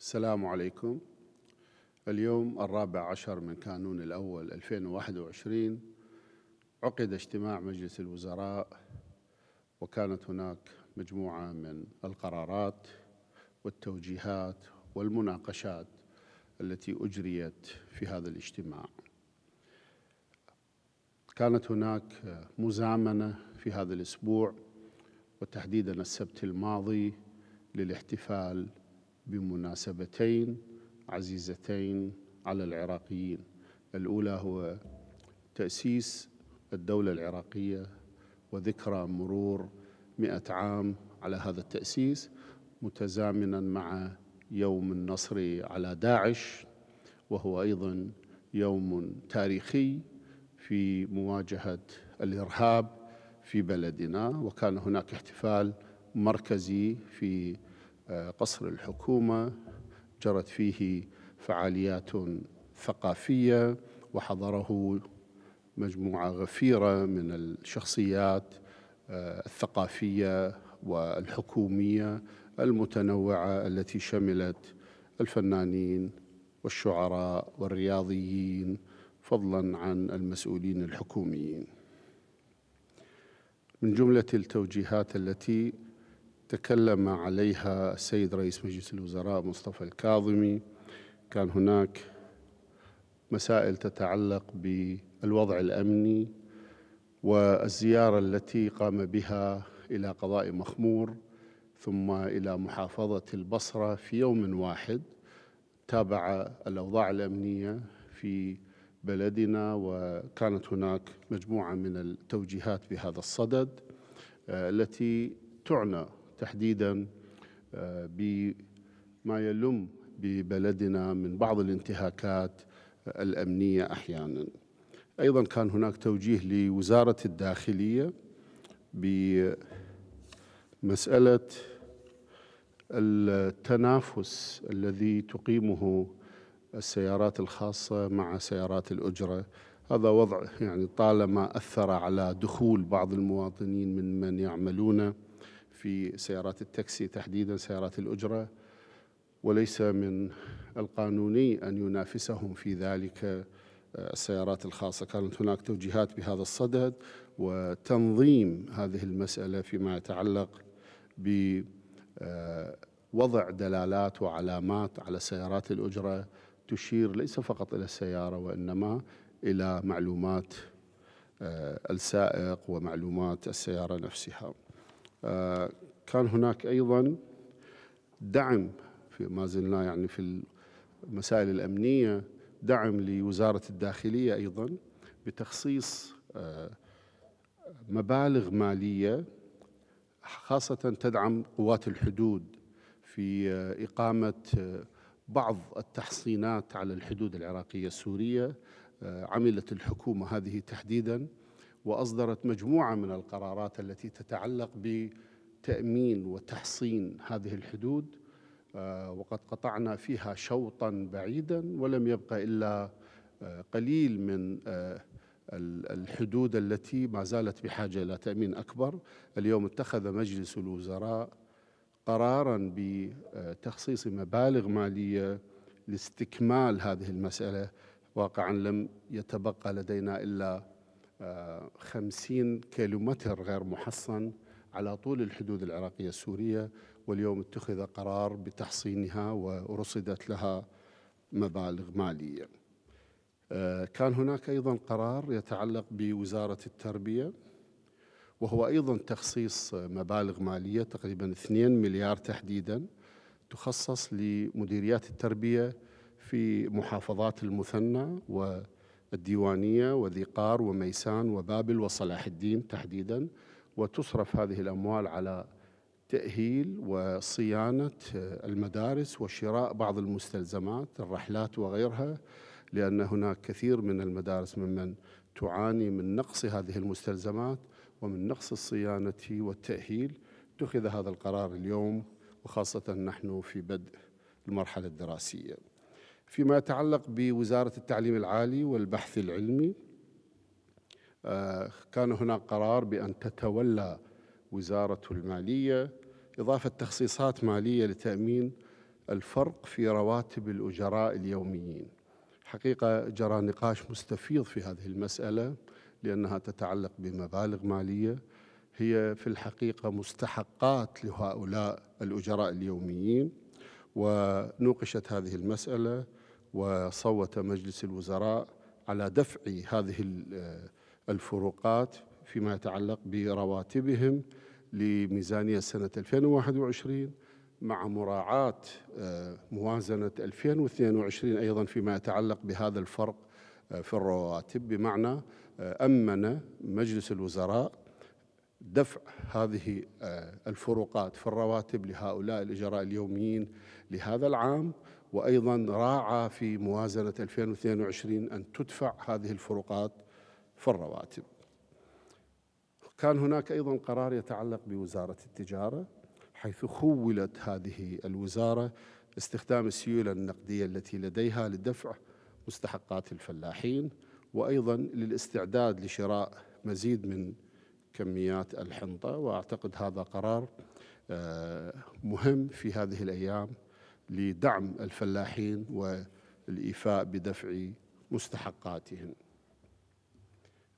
السلام عليكم اليوم الرابع عشر من كانون الأول 2021 عقد اجتماع مجلس الوزراء وكانت هناك مجموعة من القرارات والتوجيهات والمناقشات التي أجريت في هذا الاجتماع كانت هناك مزامنة في هذا الأسبوع وتحديدا السبت الماضي للاحتفال بمناسبتين عزيزتين على العراقيين الأولى هو تأسيس الدولة العراقية وذكرى مرور مئة عام على هذا التأسيس متزامنا مع يوم النصر على داعش وهو أيضا يوم تاريخي في مواجهة الإرهاب في بلدنا وكان هناك احتفال مركزي في قصر الحكومة جرت فيه فعاليات ثقافية وحضره مجموعة غفيرة من الشخصيات آه، الثقافية والحكومية المتنوعة التي شملت الفنانين والشعراء والرياضيين فضلا عن المسؤولين الحكوميين من جملة التوجيهات التي تكلم عليها السيد رئيس مجلس الوزراء مصطفى الكاظمي كان هناك مسائل تتعلق بالوضع الامني والزياره التي قام بها الى قضاء مخمور ثم الى محافظه البصره في يوم واحد تابع الاوضاع الامنيه في بلدنا وكانت هناك مجموعه من التوجيهات بهذا الصدد آه، التي تعنى تحديدا آه، بما يلم ببلدنا من بعض الانتهاكات الأمنية أحيانا أيضا كان هناك توجيه لوزارة الداخلية بمسألة التنافس الذي تقيمه السيارات الخاصة مع سيارات الأجرة هذا وضع يعني طالما أثر على دخول بعض المواطنين من من يعملون في سيارات التاكسي تحديدا سيارات الأجرة وليس من القانوني أن ينافسهم في ذلك آه، السيارات الخاصة كانت هناك توجيهات بهذا الصدد وتنظيم هذه المسألة فيما يتعلق بوضع آه، دلالات وعلامات على سيارات الأجرة تشير ليس فقط إلى السيارة وإنما إلى معلومات آه، السائق ومعلومات السيارة نفسها آه، كان هناك أيضا دعم ما زلنا يعني في المسائل الأمنية دعم لوزارة الداخلية أيضا بتخصيص آه، مبالغ مالية خاصة تدعم قوات الحدود في آه، إقامة بعض التحصينات على الحدود العراقية السورية عملت الحكومة هذه تحديداً واصدرت مجموعه من القرارات التي تتعلق بتامين وتحصين هذه الحدود آه، وقد قطعنا فيها شوطا بعيدا ولم يبقى الا آه، قليل من آه، الحدود التي ما زالت بحاجه الى تامين اكبر اليوم اتخذ مجلس الوزراء قرارا بتخصيص مبالغ ماليه لاستكمال هذه المساله واقعا لم يتبقى لدينا الا 50 كيلومتر غير محصن على طول الحدود العراقية السورية واليوم اتخذ قرار بتحصينها ورصدت لها مبالغ مالية آه، كان هناك أيضا قرار يتعلق بوزارة التربية وهو أيضا تخصيص مبالغ مالية تقريبا 2 مليار تحديدا تخصص لمديريات التربية في محافظات المثنى و الديوانية وذقار وميسان وبابل وصلاح الدين تحديدا وتصرف هذه الأموال على تأهيل وصيانة المدارس وشراء بعض المستلزمات الرحلات وغيرها لأن هناك كثير من المدارس ممن تعاني من نقص هذه المستلزمات ومن نقص الصيانة والتأهيل اتخذ هذا القرار اليوم وخاصة نحن في بدء المرحلة الدراسية فيما يتعلق بوزارة التعليم العالي والبحث العلمي آه، كان هناك قرار بأن تتولى وزارة المالية إضافة تخصيصات مالية لتأمين الفرق في رواتب الأجراء اليوميين حقيقة جرى نقاش مستفيض في هذه المسألة لأنها تتعلق بمبالغ مالية هي في الحقيقة مستحقات لهؤلاء الأجراء اليوميين ونوقشت هذه المسألة وصوت مجلس الوزراء على دفع هذه الفروقات فيما يتعلق برواتبهم لميزانية سنة 2021 مع مراعاة آه، موازنة 2022 أيضا فيما يتعلق بهذا الفرق آه، في الرواتب بمعنى آه، أمن مجلس الوزراء دفع هذه آه، الفروقات في الرواتب لهؤلاء الإجراء اليوميين لهذا العام وأيضا راعى في موازنة 2022 أن تدفع هذه الفروقات في الرواتب كان هناك أيضا قرار يتعلق بوزارة التجارة حيث خولت هذه الوزارة استخدام السيولة النقدية التي لديها لدفع مستحقات الفلاحين وأيضا للاستعداد لشراء مزيد من كميات الحنطه واعتقد هذا قرار آه، مهم في هذه الايام لدعم الفلاحين والايفاء بدفع مستحقاتهم.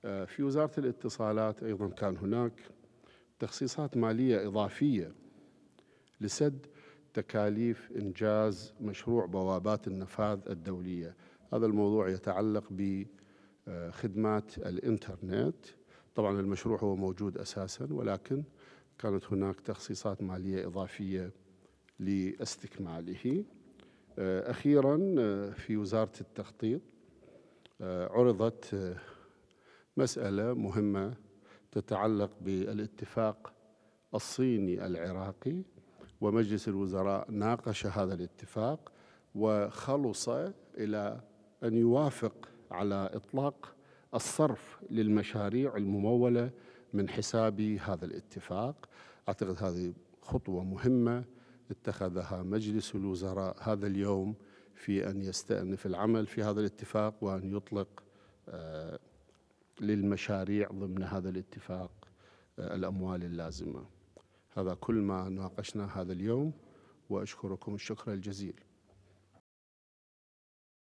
آه، في وزاره الاتصالات ايضا كان هناك تخصيصات ماليه اضافيه لسد تكاليف انجاز مشروع بوابات النفاذ الدوليه. هذا الموضوع يتعلق بخدمات الانترنت طبعا المشروع هو موجود أساسا ولكن كانت هناك تخصيصات مالية إضافية لاستكماله آه، أخيرا آه، في وزارة التخطيط آه، عرضت مسألة مهمة تتعلق بالاتفاق الصيني العراقي ومجلس الوزراء ناقش هذا الاتفاق وخلص إلى أن يوافق على إطلاق الصرف للمشاريع الممولة من حساب هذا الاتفاق أعتقد هذه خطوة مهمة اتخذها مجلس الوزراء هذا اليوم في أن يستأنف العمل في هذا الاتفاق وأن يطلق آه، للمشاريع ضمن هذا الاتفاق آه، الأموال اللازمة هذا كل ما ناقشنا هذا اليوم وأشكركم الشكر الجزيل